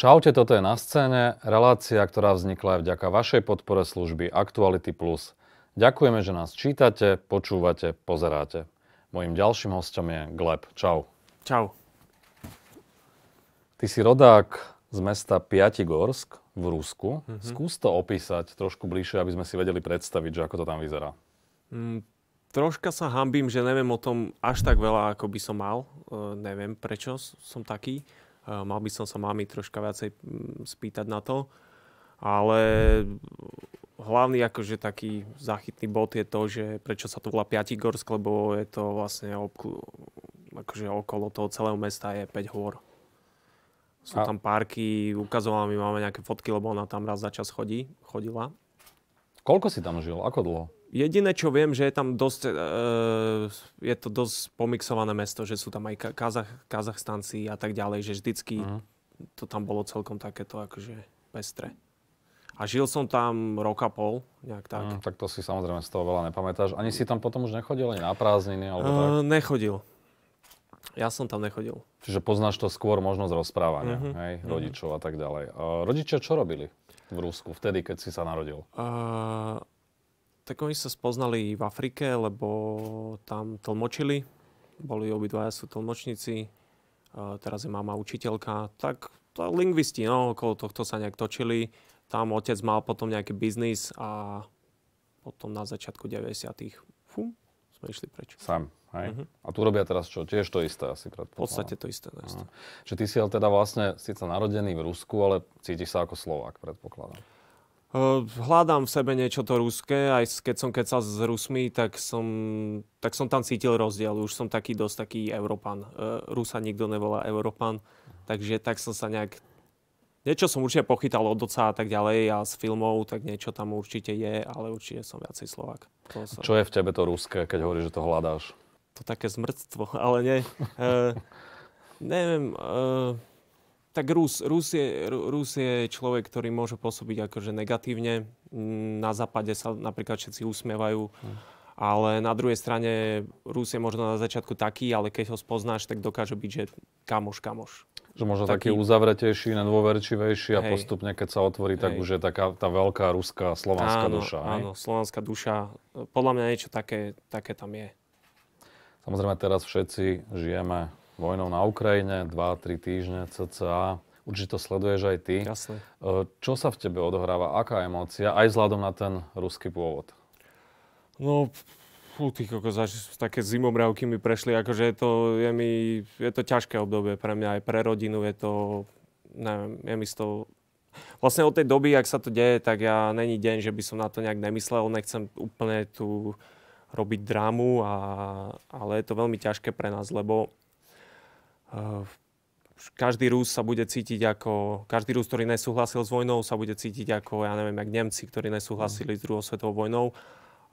Čaute, toto je na scéne, relácia, ktorá vznikla aj vďaka vašej podpore služby Actuality+. Plus. Ďakujeme, že nás čítate, počúvate, pozeráte. Mojím ďalším hostom je Gleb. Čau. Čau. Ty si rodák z mesta Piatigorsk v Rusku. Mm-hmm. Skús to opísať trošku bližšie, aby sme si vedeli predstaviť, že ako to tam vyzerá. Mm, troška sa hambím, že neviem o tom až tak veľa, ako by som mal. E, neviem, prečo som taký Mal by som sa mami troška viacej mm, spýtať na to. Ale hlavný akože taký záchytný bod je to, že prečo sa to volá Piatigorsk, lebo je to vlastne obklu, akože okolo toho celého mesta je 5 hôr. Sú a... tam parky, ukazovala mi máme nejaké fotky, lebo ona tam raz za čas chodí, chodila. Koľko si tam žil? Ako dlho? Jediné, čo viem, že je tam dosť, e, e, je to dosť pomixované mesto, že sú tam aj Kazach, Kazachstanci a tak ďalej, že vždycky uh-huh. to tam bolo celkom takéto akože pestre. A žil som tam roka pol, nejak tak. Uh, tak to si samozrejme z toho veľa nepamätáš. Ani si tam potom už nechodil, ani na prázdniny, alebo uh, Nechodil. Ja som tam nechodil. Čiže poznáš to skôr možnosť rozprávania, uh-huh. hej, rodičov uh-huh. a tak ďalej. Uh, rodičia čo robili v Rusku vtedy, keď si sa narodil? Uh, tak oni sa spoznali v Afrike, lebo tam tlmočili. Boli obidvaja sú tlmočníci. Teraz je mama učiteľka. Tak to, lingvisti, no, okolo tohto sa nejak točili. Tam otec mal potom nejaký biznis a potom na začiatku 90 fum, sme išli preč. Sám, hej? Uh-huh. A tu robia teraz čo? Tiež to isté asi predpokladám. V podstate to isté, to isté. Že ty si ale teda vlastne síce narodený v Rusku, ale cítiš sa ako Slovák, predpokladám. Hľadám v sebe niečo to ruské, aj keď som sa s Rusmi, tak som, tak som tam cítil rozdiel. Už som taký dosť taký Európan. E, Rusa nikto nevolá Európan, takže tak som sa nejak... Niečo som určite pochytal od oca a tak ďalej a z filmov, tak niečo tam určite je, ale určite som viacej Slovak. To som... Čo je v tebe to ruské, keď hovoríš, že to hľadáš? To také zmrtstvo, ale nie. uh, neviem, uh... Tak Rus, Rus, je, Rus je človek, ktorý môže pôsobiť akože negatívne. Mm, na západe sa napríklad všetci usmievajú. Hm. Ale na druhej strane Rus je možno na začiatku taký, ale keď ho spoznáš, tak dokáže byť, že kamoš, kamoš. Že možno taký, taký uzavretejší, nedôverčivejší a hej. postupne, keď sa otvorí, tak hej. už je taká tá veľká ruská, slovanská áno, duša. Áno, hej? slovanská duša. Podľa mňa niečo také, také tam je. Samozrejme teraz všetci žijeme vojnou na Ukrajine, 2-3 týždne cca. Určite to sleduješ aj ty. Jasne. Čo sa v tebe odohráva? Aká emócia? Aj vzhľadom na ten ruský pôvod. No, fú, ty kokos, až také zimomravky mi prešli. Akože je to, je, mi, je to ťažké obdobie pre mňa aj pre rodinu. Je to, neviem, je mi z toho vlastne od tej doby, ak sa to deje, tak ja není deň, že by som na to nejak nemyslel, nechcem úplne tu robiť drámu, a, ale je to veľmi ťažké pre nás, lebo Eh, každý Rus sa bude cítiť ako, každý Rus, ktorý nesúhlasil s vojnou, sa bude cítiť ako, ja neviem, jak Nemci, ktorí nesúhlasili s druhou svetovou vojnou.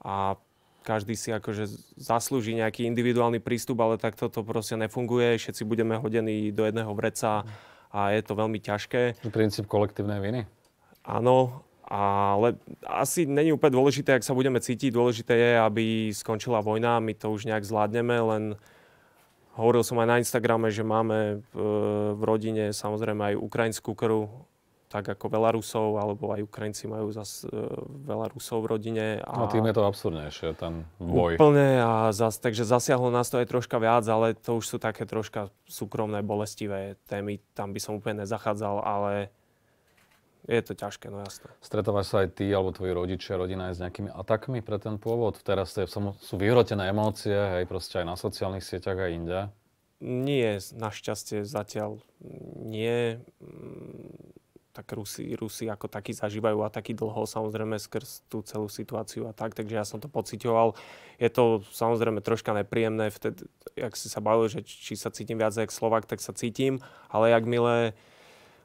A každý si akože zaslúži nejaký individuálny prístup, ale tak toto proste nefunguje. Všetci budeme hodení do jedného vreca a je to veľmi ťažké. Princíp kolektívnej viny? Áno, ale asi není úplne dôležité, ak sa budeme cítiť. Dôležité je, aby skončila vojna, my to už nejak zvládneme, len uh, Hovoril som aj na Instagrame, že máme e, v rodine samozrejme aj ukrajinskú krv, tak ako veľa Rusov, alebo aj Ukrajinci majú zase veľa Rusov v rodine. A no tým je to absurdnejšie, ten boj. Úplne, a zas, takže zasiahlo nás to aj troška viac, ale to už sú také troška súkromné, bolestivé témy, tam by som úplne nezachádzal, ale je to ťažké, no jasné. Stretávaš sa aj ty alebo tvoji rodičia, rodina aj s nejakými atakmi pre ten pôvod? Teraz je, sú vyhrotené emócie, aj proste aj na sociálnych sieťach aj inde? Nie, našťastie zatiaľ nie. Mm, tak Rusi, Rusi ako takí zažívajú a taký dlho samozrejme skrz tú celú situáciu a tak, takže ja som to pocitoval. Je to samozrejme troška nepríjemné, vtedy, ak si sa bavil, že či sa cítim viac ako Slovak, tak sa cítim, ale jak milé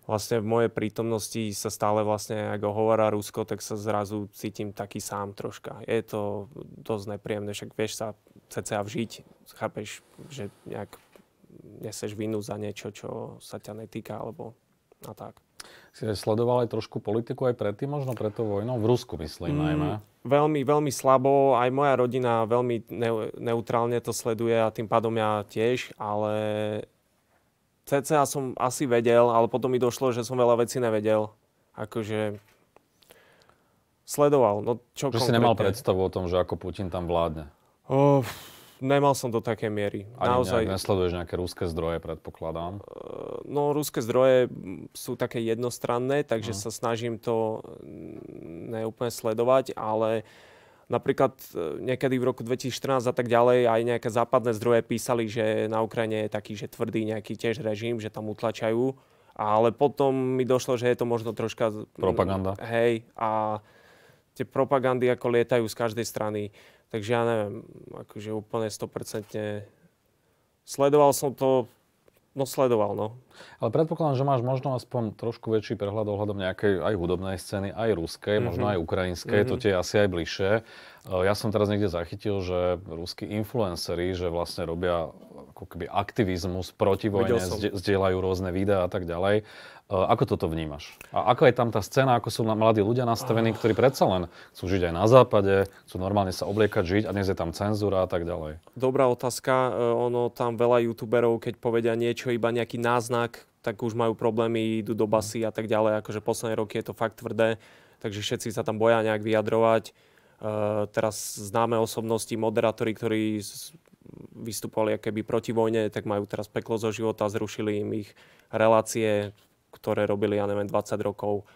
vlastne v mojej prítomnosti sa stále vlastne, ak hovorá Rusko, tak sa zrazu cítim taký sám troška. Je to dosť nepríjemné, však vieš sa cca vžiť, chápeš, že nejak neseš vinu za niečo, čo sa ťa netýka, alebo a tak. Si sledoval aj trošku politiku aj predtým, možno pred tou vojnou? V Rusku myslím mm, najmä. Veľmi, veľmi slabo. Aj moja rodina veľmi ne- neutrálne to sleduje a tým pádom ja tiež, ale CCA som asi vedel, ale potom mi došlo, že som veľa vecí nevedel. Akože sledoval. No, čo že si nemal predstavu o tom, že ako Putin tam vládne? Oh, nemal som do takej miery. Ani Naozaj. Nejak nesleduješ nejaké ruské zdroje, predpokladám? No, ruské zdroje sú také jednostranné, takže hmm. sa snažím to mm, neúplne sledovať, ale uh, Napríklad e, niekedy v roku 2014 a tak ďalej aj nejaké západné zdroje písali, že na Ukrajine je taký, že tvrdý nejaký tiež režim, že tam utlačajú. Ale potom mi došlo, že je to možno troška... Propaganda. Hej. A tie propagandy ako lietajú z každej strany. Takže ja neviem, akože úplne 100% sledoval som to No sledoval, no. Ale predpokladám, že máš možno aspoň trošku väčší prehľad ohľadom nejakej aj hudobnej scény, aj ruskej, mm-hmm. možno mhm. aj ukrajinskej, mm-hmm. to mhm. tie asi aj bližšie. Eh, ja som teraz niekde zachytil, že ruskí influenceri, že vlastne robia ako keby aktivizmus proti vojne, zdieľajú rôzne videá a tak ďalej. Eh, ako toto vnímaš? A ako je tam tá scéna, ako sú mladí ľudia nastavení, oh. ktorí predsa len chcú žiť aj na západe, chcú normálne sa obliekať, žiť a dnes je tam cenzúra a tak ďalej? Dobrá otázka. Eh, ono tam veľa youtuberov, keď povedia niečo, iba nejaký náznak, tak už majú problémy, idú do basy a tak ďalej. Akože posledné roky je to fakt tvrdé, takže všetci sa tam boja nejak vyjadrovať Eh, teraz známe osobnosti, moderátori, ktorí vystupovali keby proti vojne, tak majú teraz peklo zo života, zrušili im ich relácie, ktoré robili, ja neviem, 20 rokov.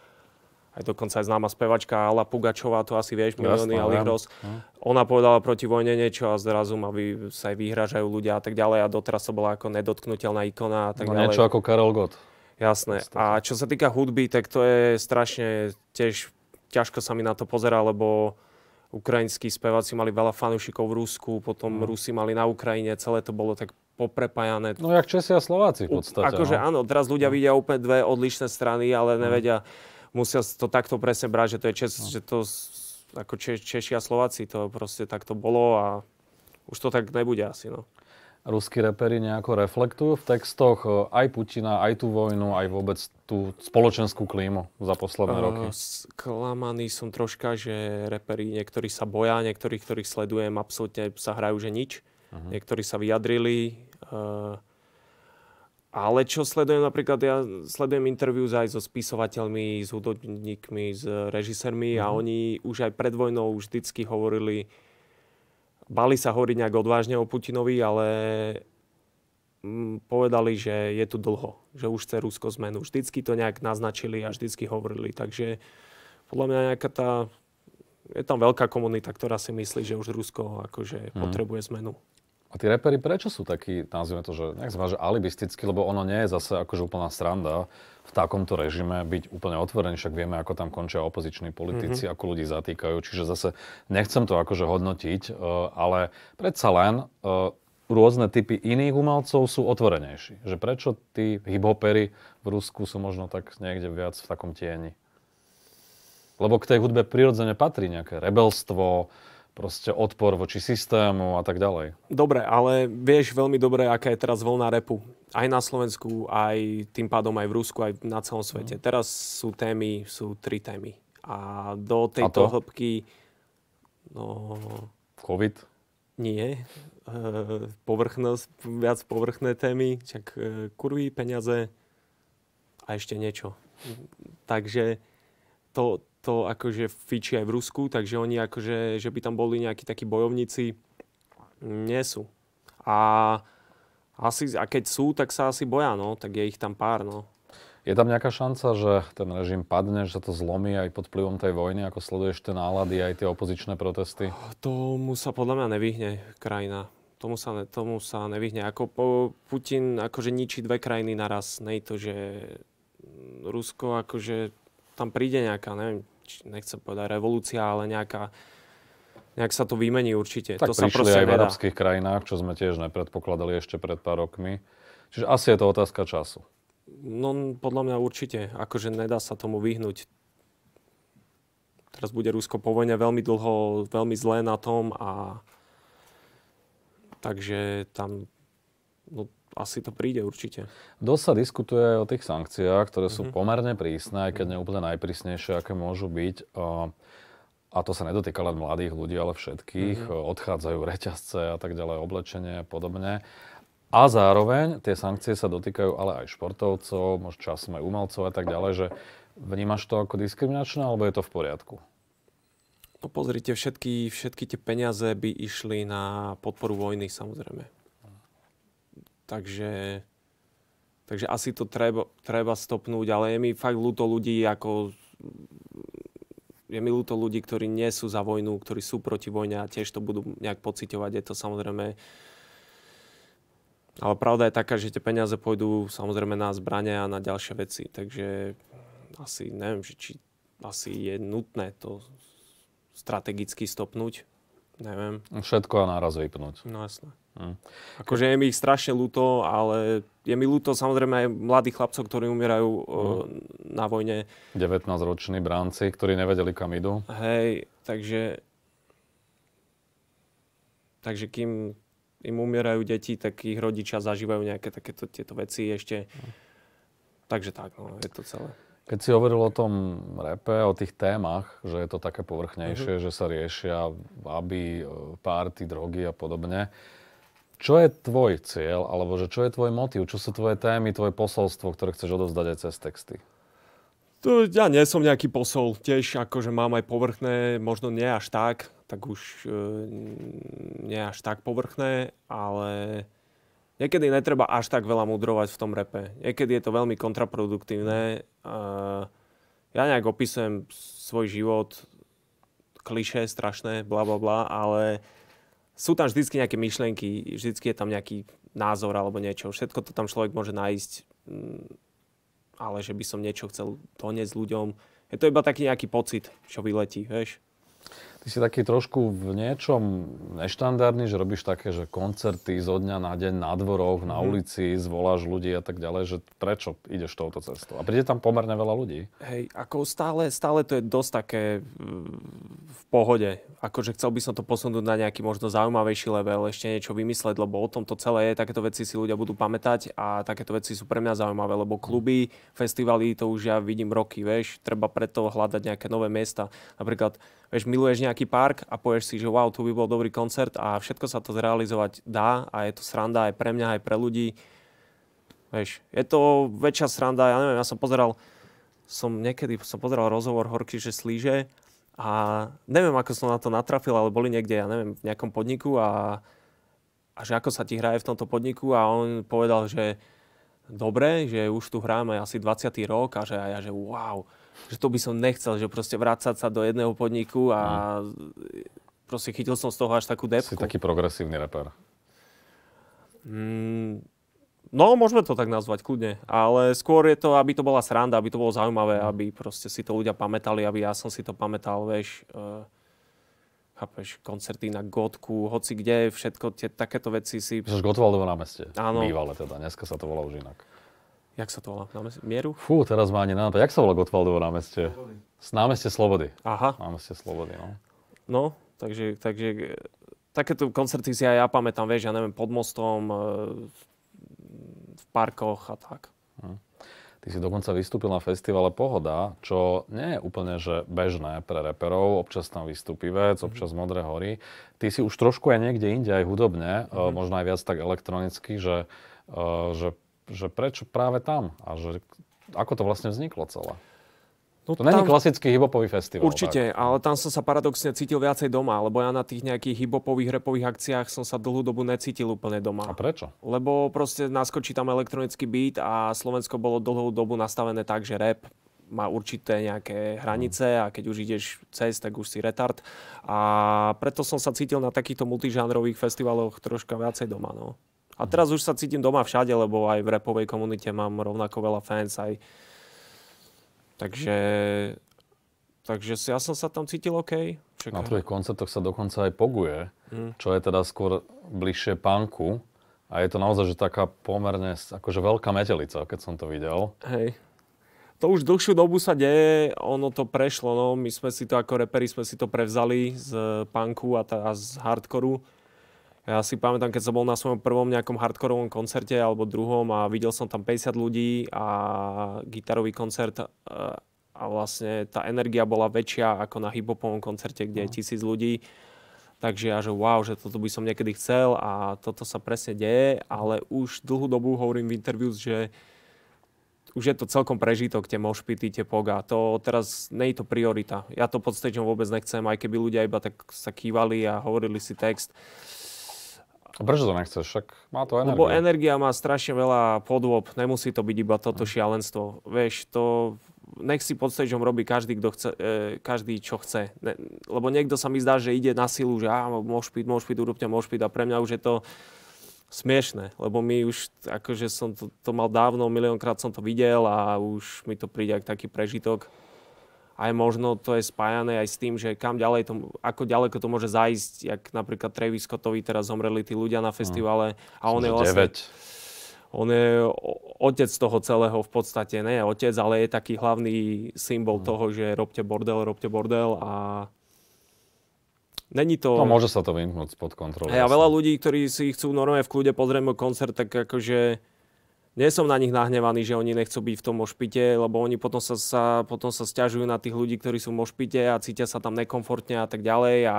Aj dokonca aj známa spevačka Ala Pugačová, to asi vieš, milióny Ali ja. Hm. Ona povedala proti vojne niečo a zrazu ma vy, sa aj vyhražajú ľudia a tak ďalej. A doteraz to bola ako nedotknutelná ikona a tak no, ďalej. Niečo ako Karel Gott. Jasné. A čo sa týka hudby, tak to je strašne tiež ťažko sa mi na to pozera, lebo ukrajinskí speváci mali veľa fanúšikov v Rusku, potom mm. Rusi mali na Ukrajine, celé to bolo tak poprepájané. No jak Česi a Slováci v podstate. Akože no. áno, teraz ľudia mm. vidia úplne dve odlišné strany, ale mhm. nevedia, musia to takto presne brať, že to je Čes, no. že to ako Češi a Slováci, to proste takto bolo a už to tak nebude asi, no ruskí reperi nejako reflektujú v textoch e, aj Putina, aj tú vojnu, aj vôbec tú spoločenskú klímu za posledné uh, roky? Sklamaný som troška, že reperi niektorí sa boja, niektorí, ktorých sledujem, absolútne sa hrajú, že nič. Uh-huh. Niektorí sa vyjadrili. Uh, ale čo sledujem napríklad, ja sledujem interviu aj so spisovateľmi, s hudobníkmi, s režisérmi uh-huh. a mhm. oni už aj pred vojnou vždycky hovorili, bali sa hovoriť nejak odvážne o Putinovi, ale mm, povedali, že je tu dlho, že už chce Rusko zmenu. Vždycky to nejak naznačili a vždycky hovorili. Takže podľa mňa nejaká tá... Je tam veľká komunita, ktorá si myslí, že už Rusko akože mm. potrebuje zmenu. A tí repery prečo sú takí, nazvime to, že nejak zma, že alibistickí, lebo ono nie je zase akože úplná sranda v takomto režime byť úplne otvorený, však vieme, ako tam končia opoziční politici, mm-hmm. ako ľudí zatýkajú, čiže zase nechcem to akože hodnotiť, e, ale predsa len e, rôzne typy iných umelcov sú otvorenejší. Že prečo tí hiphopery v Rusku sú možno tak niekde viac v takom tieni? Lebo k tej hudbe prirodzene patrí nejaké rebelstvo, proste odpor voči systému a tak ďalej. Dobre, ale vieš veľmi dobre, aká je teraz voľná repu. Aj na Slovensku, aj tým pádom aj v Rusku, aj na celom svete. Mm. Teraz sú témy, sú tri témy. A do tejto a hĺbky... No... COVID? Nie. E, povrchnosť, viac povrchné témy, čak e, kurvy, peniaze a ešte niečo. Takže to, to akože fíči aj v Rusku, takže oni akože, že by tam boli nejakí takí bojovníci, mm, nie sú. A, asi, a keď sú, tak sa asi boja, no, tak je ich tam pár, no. Je tam nejaká šanca, že ten režim padne, že sa to zlomí aj pod vplyvom tej vojny, ako sleduješ tie nálady, aj tie opozičné protesty? Ah, tomu sa podľa mňa nevyhne krajina. Tomu sa, ne, tomu sa nevyhne. Ako Putin akože ničí dve krajiny naraz. Nej to, že Rusko akože tam príde nejaká, neviem, nechcem povedať revolúcia, ale nejaká, nejak sa to vymení určite. Tak to sa proste aj v arabských krajinách, čo sme tiež nepredpokladali ešte pred pár rokmi. Čiže asi je to otázka času. No podľa mňa určite. Akože nedá sa tomu vyhnúť. Teraz bude Rusko po vojne veľmi dlho, veľmi zlé na tom a takže tam no, asi to príde určite. Dosť sa diskutuje aj o tých sankciách, ktoré sú mm-hmm. pomerne prísne, aj keď mhm. neúplne najprísnejšie, aké môžu byť. A to sa nedotýka len mladých ľudí, ale všetkých. Mm-hmm. Odchádzajú reťazce a tak ďalej, oblečenie a podobne. A zároveň tie sankcie sa dotýkajú ale aj športovcov, možno časom aj umelcov a tak ďalej, že vnímaš to ako diskriminačné, alebo je to v poriadku? No pozrite, všetky, všetky tie peniaze by išli na podporu vojny samozrejme. Takže, takže asi to treba, treba stopnúť, ale je mi fakt ľúto ľudí, ako je mi ľúto ľudí, ktorí nie sú za vojnu, ktorí sú proti vojne a tiež to budú nejak pociťovať. Je to samozrejme... Ale pravda je taká, že tie peniaze pôjdu samozrejme na zbrania a na ďalšie veci. Takže asi neviem, že či asi je nutné to strategicky stopnúť. Neviem. Všetko a náraz vypnúť. No jasné. Mm. Akože je mi ich strašne ľúto, ale je mi ľúto samozrejme aj mladých chlapcov, ktorí umierajú mm. e, na vojne. 19-roční bránci, ktorí nevedeli, kam idú. Hej, takže... Takže kým im umierajú deti, tak ich rodičia zažívajú nejaké takéto tieto veci ešte. Mm. Takže tak, no, je to celé. Keď si hovoril o tom repe, o tých témach, že je to také povrchnejšie, mm-hmm. že sa riešia aby eh, párty, drogy a podobne, uh, čo je tvoj cieľ, alebo že čo je tvoj motív, čo sú tvoje témy, tvoje posolstvo, ktoré chceš odovzdať aj cez texty? To, ja nie som nejaký posol, tiež akože mám aj povrchné, možno nie až tak, tak už e, nie až tak povrchné, ale niekedy netreba až tak veľa mudrovať v tom repe. Niekedy je to veľmi kontraproduktívne. E, ja nejak opisujem svoj život, klišé strašné, bla bla bla, ale sú tam vždy nejaké myšlienky, vždycky je tam nejaký názor alebo niečo. Všetko to tam človek môže nájsť, mm, ale že by som niečo chcel doniesť ľuďom, je to iba taký nejaký pocit, čo vyletí, vieš ty si taký trošku v niečom neštandardný, že robíš také, že koncerty zo dňa na deň na dvoroch, na mm. ulici, zvoláš ľudí a tak ďalej, že prečo ideš touto cestou? A príde tam pomerne veľa ľudí. Hej, ako stále, stále to je dosť také mm, v pohode. Akože chcel by som to posunúť na nejaký možno zaujímavejší level, ešte niečo vymysleť, lebo o tomto celé je, takéto veci si ľudia budú pamätať a takéto veci sú pre mňa zaujímavé, lebo mhm. kluby, festivaly, to už ja vidím roky, vieš, treba preto hľadať nejaké nové miesta. Napríklad vieš, miluješ nejaký park a povieš si, že wow, tu by bol dobrý koncert a všetko sa to zrealizovať dá a je to sranda aj pre mňa, aj pre ľudí. Vieš, je to väčšia sranda, ja neviem, ja som pozeral, som niekedy som pozeral rozhovor Horky, že slíže a neviem, ako som na to natrafil, ale boli niekde, ja neviem, v nejakom podniku a, a že ako sa ti hraje v tomto podniku a on povedal, že dobre, že už tu hráme asi 20. rok a že, a ja, že wow, že to by som nechcel, že proste vrácať sa do jedného podniku a mm. proste chytil som z toho až takú depku. Si taký progresívny reper. Mm, No, môžeme to tak nazvať, kľudne. Ale skôr je to, aby to bola sranda, aby to bolo zaujímavé, mm. aby proste si to ľudia pamätali, aby ja som si to pamätal, vieš. Uh, chápeš, koncerty na godku, hoci kde, všetko tie takéto veci si... Že Gotwaldovo meste, Áno. bývalé teda, dneska sa to volá už inak. Jak sa to volá? Námestie Mieru? Fú, teraz má ani na to. Jak sa volá Gotwaldovo námestie? Slobody. Námestie Slobody. Aha. Námestie Slobody, no. No, takže, takže e, takéto koncerty si aj ja pamätám, vieš, ja neviem, pod mostom, e, v parkoch a tak. Hm. Ty si dokonca vystúpil na festivale Pohoda, čo nie je úplne že bežné pre reperov. Občas tam vystúpi vec, mhm. občas Modré hory. Ty si už trošku aj niekde inde, aj hudobne, mm-hmm. možno aj viac tak elektronicky, že, že že prečo práve tam a že ako to vlastne vzniklo celé. No, to není tam, klasický hibopový festival. Určite, tak. ale tam som sa paradoxne cítil viacej doma, lebo ja na tých nejakých hibopových repových akciách som sa dlhú dobu necítil úplne doma. A prečo? Lebo proste naskočí tam elektronický beat a Slovensko bolo dlhú dobu nastavené tak, že rap má určité nejaké hranice mm. a keď už ideš cez, tak už si retard. A preto som sa cítil na takýchto multižánrových festivaloch troška viacej doma. No. A teraz už sa cítim doma všade, lebo aj v repovej komunite mám rovnako veľa fans aj. Takže, takže ja som sa tam cítil OK. Však... Na tvojich koncertoch sa dokonca aj poguje, mm. čo je teda skôr bližšie punku. A je to naozaj, že taká pomerne akože veľká metelica, keď som to videl. Hej. To už dlhšiu dobu sa deje, ono to prešlo, no. My sme si to ako reperi, sme si to prevzali z punku a, t- a z hardkoru ja si pamätám, keď som bol na svojom prvom nejakom hardkorovom koncerte alebo druhom a videl som tam 50 ľudí a gitarový koncert e, a vlastne tá energia bola väčšia ako na hiphopovom koncerte, kde je no. tisíc ľudí. Takže ja, že wow, že toto by som niekedy chcel a toto sa presne deje, ale už dlhú dobu hovorím v interviu, že už je to celkom prežitok, tie mošpity, tie poga. To teraz nie je to priorita. Ja to pod vôbec nechcem, aj keby ľudia iba tak sa kývali a hovorili si text Prečo to nechceš? Však má to energiu. Lebo energia má strašne veľa podôb. Nemusí to byť iba toto hm. šialenstvo. Vieš, to nech si pod stageom robí každý, kto chce, e, každý čo chce. Ne, lebo niekto sa mi zdá, že ide na silu, že á, môž piť, môžu piť, urobte, môžu piť. A pre mňa už je to smiešne, lebo my už, akože som to, to mal dávno, miliónkrát som to videl a už mi to príde ako taký prežitok aj možno to je spájané aj s tým, že kam ďalej to, ako ďaleko to môže zajsť, jak napríklad Travis Scottovi teraz zomreli tí ľudia na festivale mm. a on je vlastne... 9. On je otec toho celého v podstate, nie je otec, ale je taký hlavný symbol mm. toho, že robte bordel, robte bordel a Není to... No môže sa to vymknúť spod kontroly. Hej, a veľa ľudí, ktorí si chcú normálne v kľude pozrieť môj koncert, tak akože nie som na nich nahnevaný, že oni nechcú byť v tom mošpite, lebo oni potom sa, sa, potom sa stiažujú na tých ľudí, ktorí sú v mošpite a cítia sa tam nekomfortne a tak ďalej. A...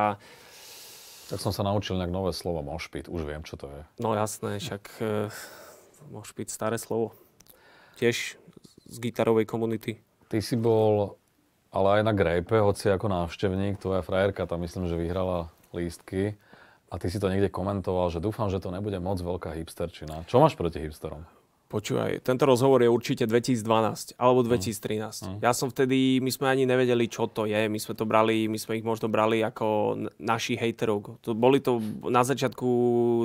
Tak som sa naučil nejak nové slovo mošpit, už viem, čo to je. No jasné, však e, mošpit, staré slovo. Tiež z gitarovej komunity. Ty si bol ale aj na grejpe, hoci ako návštevník, tvoja frajerka tam myslím, že vyhrala lístky. A ty si to niekde komentoval, že dúfam, že to nebude moc veľká hipsterčina. Čo máš proti hipsterom? Počúvaj, tento rozhovor je určite 2012 alebo 2013. Mm. mm. Ja som vtedy, my sme ani nevedeli, čo to je. My sme to brali, my sme ich možno brali ako naši hejterov. To boli to, na začiatku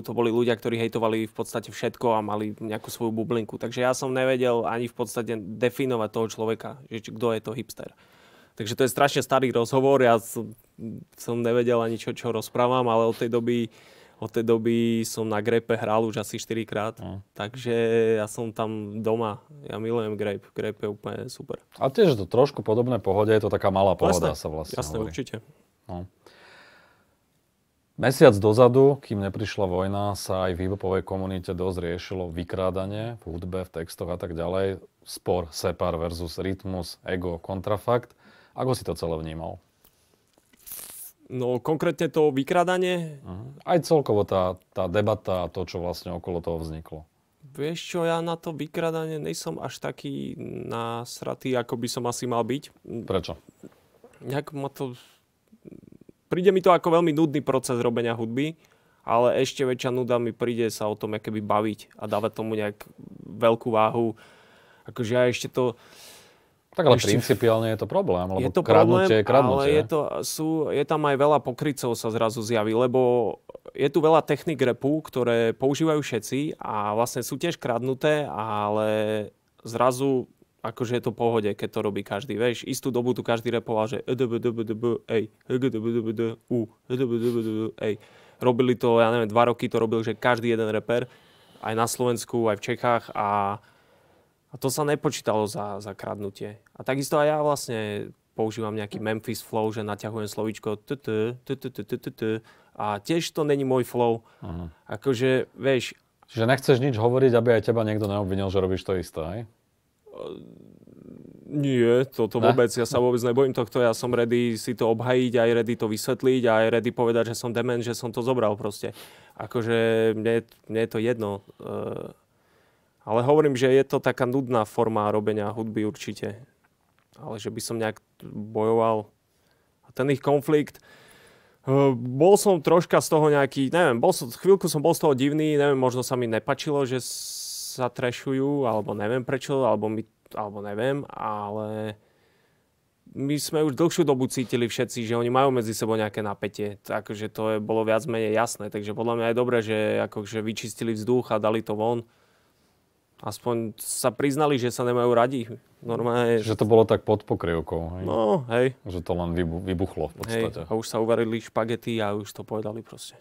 to boli ľudia, ktorí hejtovali v podstate všetko a mali nejakú svoju bublinku. Takže ja som nevedel ani v podstate definovať toho človeka, že kto je to hipster. Takže to je strašne starý rozhovor, ja som, som nevedel ani čo, čo rozprávam, ale od tej doby od tej doby som na grepe hral už asi 4 krát, mm. takže ja som tam doma. Ja milujem grape, grape je úplne super. A tiež je to trošku podobné pohode, je to taká malá pohoda jasné, sa vlastne Jasné, hovorí. určite. No. Mesiac dozadu, kým neprišla vojna, sa aj v hibopovej komunite dosť riešilo vykrádanie v hudbe, v textoch a tak ďalej. Spor, separ versus rytmus, ego, kontrafakt. Ako si to celé vnímal? No konkrétne to vykrádanie, uh-huh aj celkovo tá, tá debata a to, čo vlastne okolo toho vzniklo? Vieš čo, ja na to vykradanie nejsom až taký nasratý, ako by som asi mal byť. Prečo? Nejak ma to... Príde mi to ako veľmi nudný proces robenia hudby, ale ešte väčšia nuda mi príde sa o tom by baviť a dávať tomu nejak veľkú váhu. Akože ja ešte to tak ale ešte... principiálne je to problém, lebo je to kradnutie problém, je kradnutie. Ale je, to, sú, je tam aj veľa pokrycov sa zrazu zjaví, lebo je tu veľa technik repu, ktoré používajú všetci a vlastne sú tiež kradnuté, ale zrazu akože je to pohode, keď to robí každý. Vieš, istú dobu tu každý repoval, že Robili to, ja neviem, dva roky to robil, že každý jeden reper, aj na Slovensku, aj v Čechách a a to sa nepočítalo za, za kradnutie. A takisto aj ja vlastne používam nejaký Memphis flow, že naťahujem slovičko a tiež to není môj flow. Mhm. Akože, vieš... Čiže nechceš nič hovoriť, aby aj teba niekto neobvinil, že robíš to isté, aj? Nie, toto vôbec, ja sa vôbec nebojím tohto, ja som ready si to obhajiť, aj ready to vysvetliť, aj ready povedať, že som demen, že som to zobral proste. Akože mne, mne je to jedno. Uh ale hovorím, že je to taká nudná forma robenia hudby určite. Ale že by som nejak bojoval. A ten ich konflikt, eh, bol som troška z toho nejaký, neviem, bol som, chvíľku som bol z toho divný, neviem, možno sa mi nepačilo, že sa trešujú, alebo neviem prečo, alebo, my, alebo neviem, ale my sme už dlhšiu dobu cítili všetci, že oni majú medzi sebou nejaké napätie, takže to je, bolo viac menej jasné, takže podľa mňa je dobré, že akože vyčistili vzduch a dali to von aspoň sa priznali, že sa nemajú radi. Normálne... Že to bolo tak pod pokrievkou. Hej? No, hej. Že to len vybuchlo v podstate. Hej, a už sa uvarili špagety a už to povedali proste.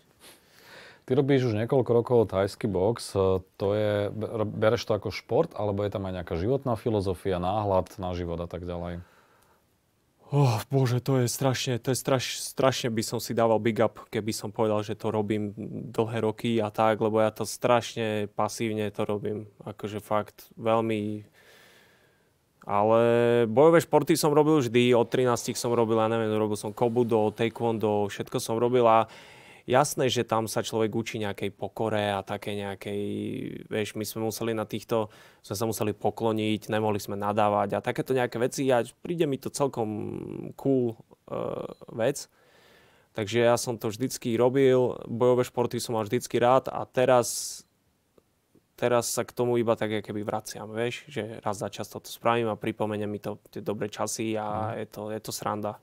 Ty robíš už niekoľko rokov thajský box. To je, bereš to ako šport, alebo je tam aj nejaká životná filozofia, náhľad na život a tak ďalej? Oh, bože, to je strašne, to je straš, strašne by som si dával big up, keby som povedal, že to robím dlhé roky a tak, lebo ja to strašne pasívne to robím. Akože fakt veľmi... Ale bojové športy som robil vždy, od 13 som robil, ja neviem, robil som kobudo, taekwondo, všetko som robil a jasné, že tam sa človek učí nejakej pokore a také nejakej, vieš, my sme museli na týchto, sme sa museli pokloniť, nemohli sme nadávať a takéto nejaké veci a príde mi to celkom cool uh, vec. Takže ja som to vždycky robil, bojové športy som mal vždycky rád a teraz teraz sa k tomu iba tak keby vraciam, vieš, že raz za čas to spravím a pripomeniem mi to tie dobré časy a mm. je, to, je to sranda.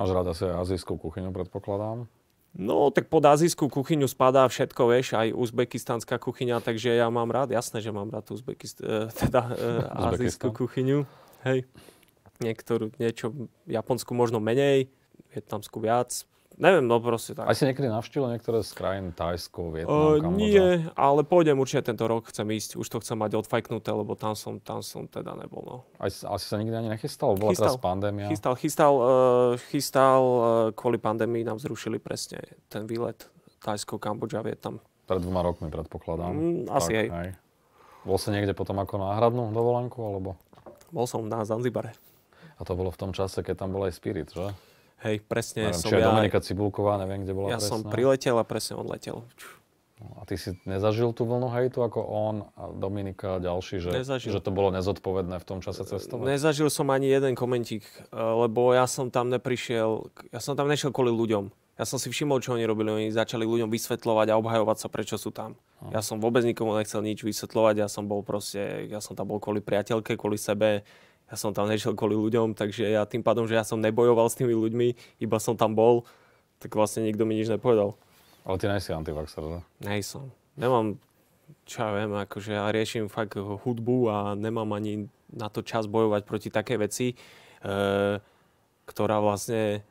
Máš rada sa azijskú kuchyňu, predpokladám? No, tak pod azijskú kuchyňu spadá všetko, vieš, aj uzbekistanská kuchyňa, takže ja mám rád, jasné, že mám rád uzbekist- e, teda e, uh, azijskú kuchyňu. Hej. Niektorú, niečo v Japonsku možno menej, Vietnamsku viac, Neviem, no proste tak. A si niekedy navštívil niektoré z krajín Tajsko, Vietnam, uh, Nie, ale pôjdem určite tento rok, chcem ísť, už to chcem mať odfajknuté, lebo tam som, tam som teda nebol. No. A, si, a si sa nikdy ani nechystal? Bola chystal, teraz pandémia? Chystal, chystal, uh, chystal uh, kvôli pandémii nám zrušili presne ten výlet Tajsko, Kambodža, Vietnam. Pred dvoma rokmi predpokladám. Mm, asi tak, hej. hej. Bol sa niekde potom ako náhradnú dovolenku, alebo? Bol som na Zanzibare. A to bolo v tom čase, keď tam bol aj Spirit, že? Hej, presne neviem, som ja... Dominika Cibulková, neviem, kde bola Ja presná. som priletel a presne odletel. No, a ty si nezažil tú vlnu hejtu ako on a Dominika a ďalší, že, nezažil. že to bolo nezodpovedné v tom čase cestovať? Nezažil som ani jeden komentík, eh, lebo ja som tam neprišiel, ja som tam nešiel kvôli ľuďom. Ja som si všimol, čo oni robili. Oni začali ľuďom vysvetľovať a obhajovať sa, prečo sú tam. Aha. Ja som vôbec nikomu nechcel nič vysvetľovať. Ja som bol proste, ja som tam bol kvôli priateľke, kvôli sebe ja som tam nešiel kvôli ľuďom, takže ja tým pádom, že ja som nebojoval s tými ľuďmi, iba som tam bol, tak vlastne nikto mi nič nepovedal. Ale ty nejsi antivaxer, že? som. Nemám, čo ja viem, akože ja riešim fakt hudbu a nemám ani na to čas bojovať proti také veci, e, ktorá vlastne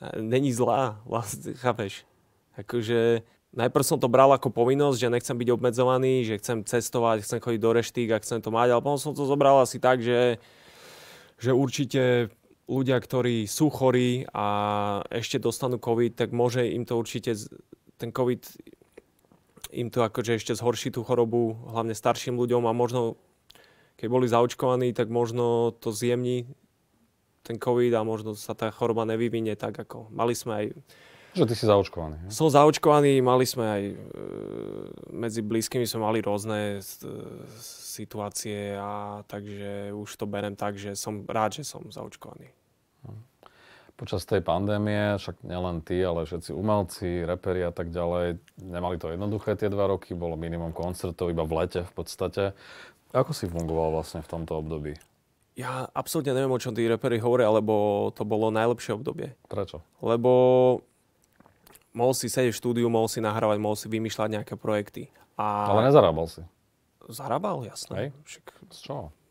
e, není zlá, vlastne, chápeš? Akože najprv som to bral ako povinnosť, že nechcem byť obmedzovaný, že chcem cestovať, chcem chodiť do reštík a chcem to mať, ale potom som to zobral asi tak, že, že určite ľudia, ktorí sú chorí a ešte dostanú COVID, tak môže im to určite, ten COVID im to akože ešte zhorší tú chorobu, hlavne starším ľuďom a možno, keď boli zaočkovaní, tak možno to zjemní ten COVID a možno sa tá choroba nevyvinie tak, ako mali sme aj že ty si zaočkovaný. Ja? Som zaočkovaný, mali sme aj e, medzi blízkymi sme mali rôzne e, situácie a takže už to berem tak, že som rád, že som zaočkovaný. Počas tej pandémie, však nielen ty, ale všetci umelci, reperi a tak ďalej, nemali to jednoduché tie dva roky, bolo minimum koncertov iba v lete v podstate. Ako si fungoval vlastne v tomto období? Ja absolútne neviem, o čom tí reperi hovoria, lebo to bolo najlepšie obdobie. Prečo? Lebo mohol si sedieť v štúdiu, mohol si nahrávať, mohol si vymýšľať nejaké projekty. A... Ale nezarábal si. Zarábal, jasné. Hej. Však... Z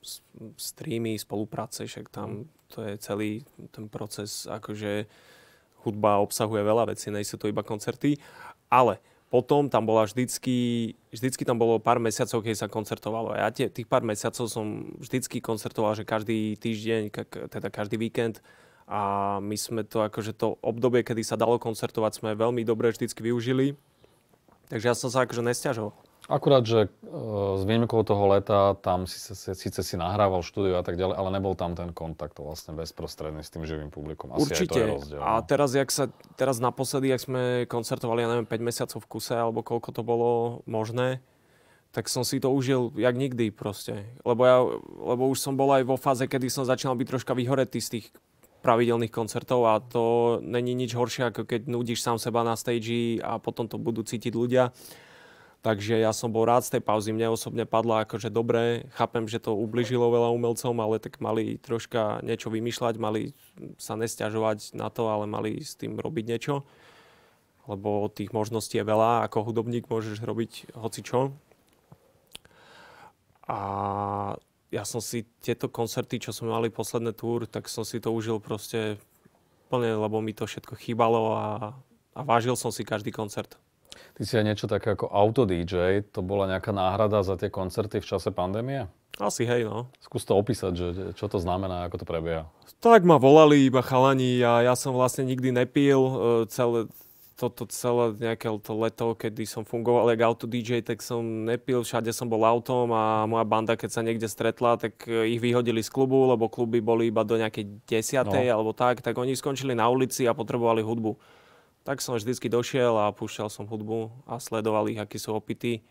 S, Streamy, spolupráce, však tam mhm. to je celý ten proces, akože hudba obsahuje veľa vecí, sú to iba koncerty, ale potom tam bola vždycky, vždycky tam bolo pár mesiacov, keď sa koncertovalo. Ja tie, tých pár mesiacov som vždycky koncertoval, že každý týždeň, teda každý víkend a my sme to, akože to obdobie, kedy sa dalo koncertovať, sme veľmi dobre vždycky využili. Takže ja som sa akože nestiažoval. Akurát, že e, s výnimkou toho leta tam si, síce si nahrával štúdiu a tak ďalej, ale nebol tam ten kontakt vlastne bezprostredný s tým živým publikom. Asi Určite. Aj to je rozdiel, a no. teraz, jak sa, teraz naposledy, ak sme koncertovali, ja neviem, 5 mesiacov v kuse, alebo koľko to bolo možné, tak som si to užil jak nikdy proste. Lebo, ja, lebo už som bol aj vo fáze, kedy som začínal byť troška vyhoretý z tých pravidelných koncertov a to není nič horšie, ako keď nudíš sám seba na stage a potom to budú cítiť ľudia. Takže ja som bol rád z tej pauzy. Mne osobne padla akože dobre. Chápem, že to ubližilo veľa umelcom, ale tak mali troška niečo vymýšľať, mali sa nestiažovať na to, ale mali s tým robiť niečo. Lebo tých možností je veľa. Ako hudobník môžeš robiť hocičo. A ja som si tieto koncerty, čo sme mali posledné túr, tak som si to užil proste plne, lebo mi to všetko chýbalo a, a vážil som si každý koncert. Ty si aj niečo také ako auto DJ, to bola nejaká náhrada za tie koncerty v čase pandémie? Asi hej, no. Skús to opísať, že, čo to znamená, ako to prebieha. Tak ma volali iba chalani a ja som vlastne nikdy nepil. E, celé, toto celé nejaké to leto, kedy som fungoval jak auto DJ, tak som nepil, všade som bol autom a moja banda, keď sa niekde stretla, tak eh, ich vyhodili z klubu, lebo kluby boli iba do nejakej desiatej no. alebo tak, tak oni skončili na ulici a potrebovali hudbu. Tak som vždycky došiel a púšťal som hudbu a sledoval ich, akí sú opití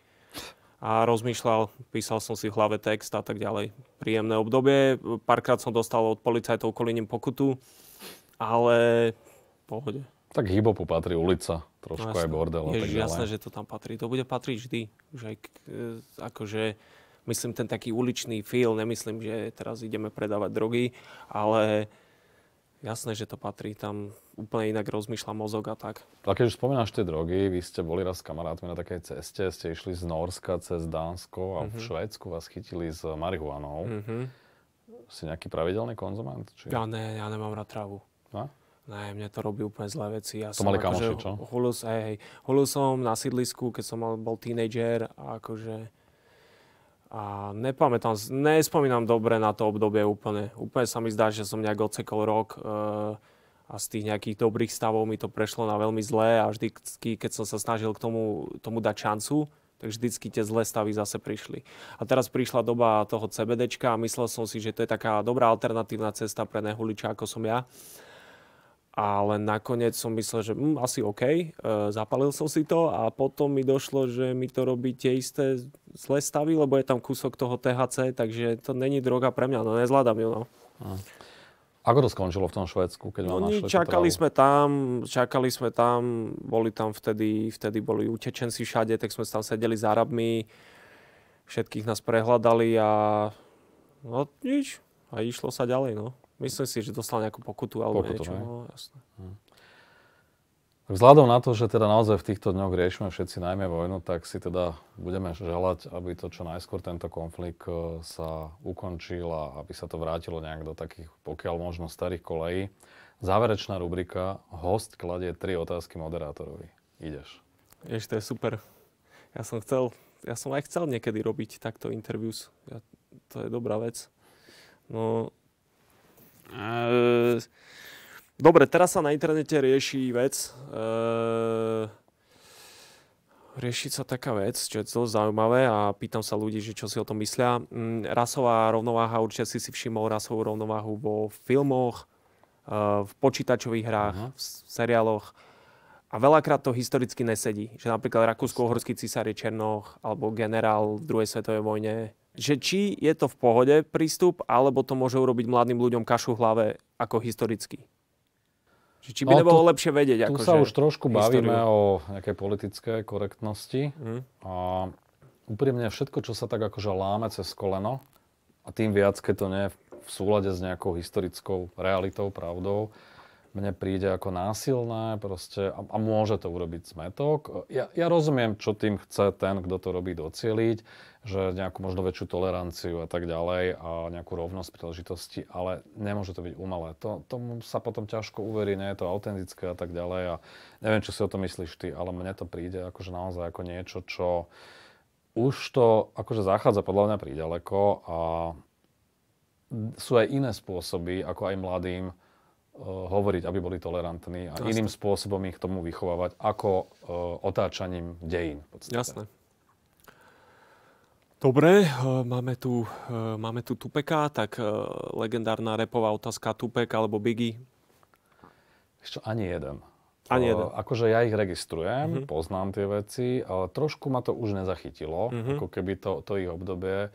a rozmýšľal, písal som si v hlave text a tak ďalej. Príjemné obdobie, párkrát som dostal od policajtov kolením pokutu, ale pohode. Tak hibopu patrí ulica, trošku no, aj bordel. Je jasné, že to tam patrí. To bude patriť vždy. Už aj, e, akože, myslím ten taký uličný feel, nemyslím, že teraz ideme predávať drogy, ale jasné, že to patrí tam, úplne inak rozmýšľa mozog a tak. A keď už spomínaš tie drogy, vy ste boli raz s kamarátmi na takej ceste, ste išli z Norska cez Dánsko a mm-hmm. v mhm. Švédsku vás chytili s marihuanou. Mm-hmm. Si nejaký pravidelný konzument? Či... Ja ne, ja nemám rád trávu. A? No? Ne, mne to robí úplne zlé veci. Ja to som mali akože, kamoši, čo? Hulul, hej, Hulus som na sídlisku, keď som bol tínejdžer a akože... A nepamätám, nespomínam dobre na to obdobie úplne. Úplne sa mi zdá, že som nejak ocekol rok e, a z tých nejakých dobrých stavov mi to prešlo na veľmi zlé a vždy, keď som sa snažil k tomu, tomu dať šancu, tak vždycky tie zlé stavy zase prišli. A teraz prišla doba toho CBDčka a myslel som si, že to je taká dobrá alternatívna cesta pre nehuliča, ako som ja ale nakoniec som myslel, že mm, asi OK, e, zapalil som si to a potom mi došlo, že mi to robí tie isté zlé stavy, lebo je tam kúsok toho THC, takže to není droga pre mňa, no nezvládam ju. No. Ako to skončilo v tom Švedsku, keď no, našli čakali sme tam, čakali sme tam, boli tam vtedy, vtedy boli utečenci všade, tak sme tam sedeli s Arabmi, všetkých nás prehľadali a no nič, a išlo sa ďalej, no. Myslím si, že dostal nejakú pokutu alebo pokutu, niečo. No, jasné. Hm. Vzhľadom na to, že teda naozaj v týchto dňoch riešime všetci najmä vojnu, tak si teda budeme želať, aby to čo najskôr tento konflikt e, sa ukončil a aby sa to vrátilo nejak do takých, pokiaľ možno, starých kolejí. Záverečná rubrika. Host kladie tri otázky moderátorovi. Ideš. Ešte to je super. Ja som chcel, ja som aj chcel niekedy robiť takto interviews. Ja, to je dobrá vec. No, E, dobre, teraz sa na internete rieši vec. E, rieši sa taká vec, čo je dosť zaujímavé a pýtam sa ľudí, že čo si o tom myslia. Mm, rasová rovnováha, určite si si všimol rasovú rovnováhu vo filmoch, e, v počítačových hrách, v seriáloch. A veľakrát to historicky nesedí. Že napríklad rakúsko-uhorský císar je Černoch, alebo generál v druhej svetovej vojne že či je to v pohode prístup, alebo to môže urobiť mladým ľuďom kašu v hlave ako historicky. Či by no, nebolo tu, lepšie vedieť? Tu ako sa že už trošku históriu. bavíme o nejakej politickej korektnosti. Mm. A úprimne všetko, čo sa tak akože láme cez koleno, a tým viac, keď to nie je v súlade s nejakou historickou realitou, pravdou, mne príde ako násilné proste, a, a môže to urobiť smetok. Ja, ja rozumiem, čo tým chce ten, kto to robí, docieliť, že nejakú možno väčšiu toleranciu a tak ďalej a nejakú rovnosť príležitosti, ale nemôže to byť umelé. To, tomu sa potom ťažko uverí, nie je to autentické a tak ďalej a neviem, čo si o to myslíš ty, ale mne to príde akože naozaj ako niečo, čo už to akože zachádza podľa mňa príďaleko a sú aj iné spôsoby, ako aj mladým Eh, hovoriť, aby boli tolerantní a Jasne. iným spôsobom ich tomu vychovávať, ako eh, otáčaním dejín. Jasné. Dobre, eh, máme tu, máme tu Tupeka, tak legendárna repová otázka Tupek alebo Biggie? Ešte ani jeden. Ani jeden. Akože ja ich registrujem, mm-hmm. poznám tie veci, ale trošku ma to už nezachytilo, mm-hmm. ako keby to, to ich obdobie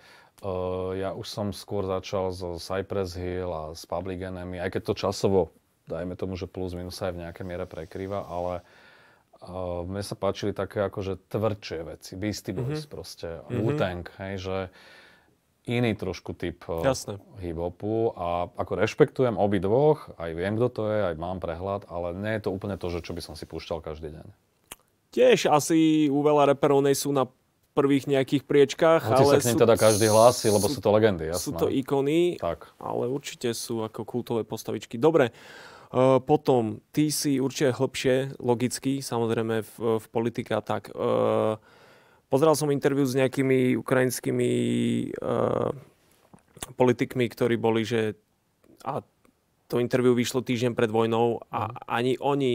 ja už som skôr začal zo Cypress Hill a s Public Enemy, aj keď to časovo, dajme tomu, že plus minus aj v nejakej miere prekrýva, ale uh, mne sa páčili také akože tvrdšie veci. Beastie Boys mm-hmm. proste, mm-hmm. Wu-Tang, hej, že iný trošku typ Jasne. hip-hopu a ako rešpektujem obi dvoch, aj viem, kto to je, aj mám prehľad, ale nie je to úplne to, že čo by som si púšťal každý deň. Tiež asi u veľa reperov sú na prvých nejakých priečkách. Hoci ale sa k nim teda každý hlási, lebo sú, sú to legendy, Jasná. Sú to ikony, tak. ale určite sú ako kultové postavičky. Dobre, e, potom, ty si určite hĺbšie, logicky, samozrejme v, v politika, tak e, pozeral som interviu s nejakými ukrajinskými e, politikmi, ktorí boli, že a to interviu vyšlo týždeň pred vojnou a mm. ani oni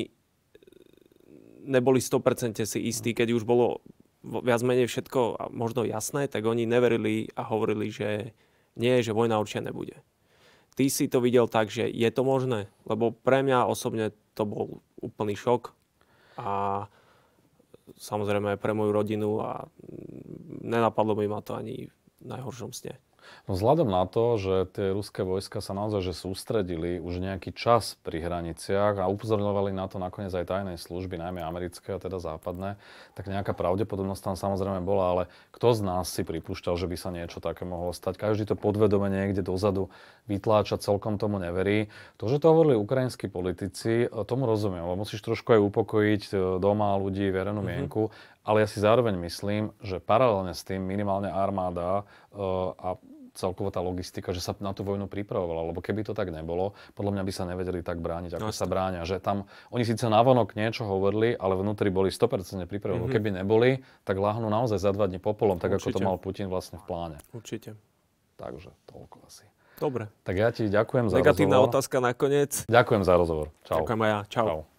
neboli 100% si istí, keď už bolo viac menej všetko možno jasné, tak oni neverili a hovorili, že nie, že vojna určite nebude. Ty si to videl tak, že je to možné? Lebo pre mňa osobne to bol úplný šok a samozrejme aj pre moju rodinu a nenapadlo by ma to ani v najhoršom sne. No vzhľadom na to, že tie ruské vojska sa naozaj že sústredili už nejaký čas pri hraniciach a upozorňovali na to nakoniec aj tajné služby, najmä americké a teda západné, tak nejaká pravdepodobnosť tam samozrejme bola, ale kto z nás si pripúšťal, že by sa niečo také mohlo stať? Každý to podvedome niekde dozadu vytláča, celkom tomu neverí. To, že to hovorili ukrajinskí politici, tomu rozumiem, lebo musíš trošku aj upokojiť e, doma ľudí, verejnú mm-hmm. mienku, ale ja si zároveň myslím, že paralelne s tým minimálne armáda uh, a celkovo tá logistika, že sa na tú vojnu pripravovala, lebo keby to tak nebolo, podľa mňa by sa nevedeli tak brániť, ako no, sa bránia. Že tam, oni síce navonok niečo hovorili, ale vnútri boli 100% pripravení. Mm-hmm. Keby neboli, tak láhnú naozaj za dva dní popolom, tak Určite. ako to mal Putin vlastne v pláne. Určite. Takže toľko asi. Dobre. Tak ja ti ďakujem za rozhovor. Negatívna otázka nakoniec. Ďakujem za rozhovor. Čau. Ďakujem aj ja. Čau. Čau.